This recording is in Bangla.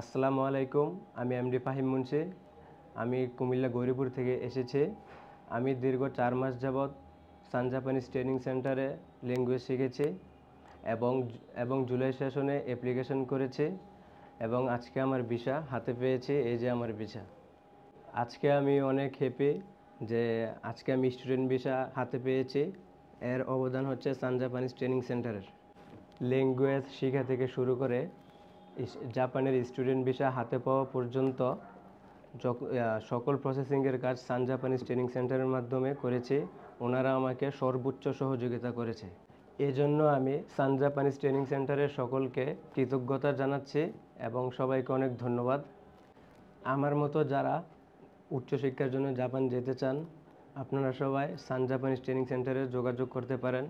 আসসালামু আলাইকুম আমি এমডি ফাহিম মুন্সি আমি কুমিল্লা গৌরীপুর থেকে এসেছি আমি দীর্ঘ চার মাস যাবৎ জাপানিজ ট্রেনিং সেন্টারে ল্যাঙ্গুয়েজ শিখেছি এবং এবং জুলাই সেশনে অ্যাপ্লিকেশন করেছি এবং আজকে আমার ভিসা হাতে পেয়েছি এই যে আমার ভিসা আজকে আমি অনেক হ্যাপি যে আজকে আমি স্টুডেন্ট ভিসা হাতে পেয়েছি এর অবদান হচ্ছে জাপানিজ ট্রেনিং সেন্টারের ল্যাঙ্গুয়েজ শিখা থেকে শুরু করে জাপানের স্টুডেন্ট ভিসা হাতে পাওয়া পর্যন্ত সকল প্রসেসিংয়ের কাজ সান জাপানিজ ট্রেনিং সেন্টারের মাধ্যমে করেছি ওনারা আমাকে সর্বোচ্চ সহযোগিতা করেছে এজন্য আমি সান জাপানিজ ট্রেনিং সেন্টারের সকলকে কৃতজ্ঞতা জানাচ্ছি এবং সবাইকে অনেক ধন্যবাদ আমার মতো যারা উচ্চশিক্ষার জন্য জাপান যেতে চান আপনারা সবাই সান জাপানিজ ট্রেনিং সেন্টারে যোগাযোগ করতে পারেন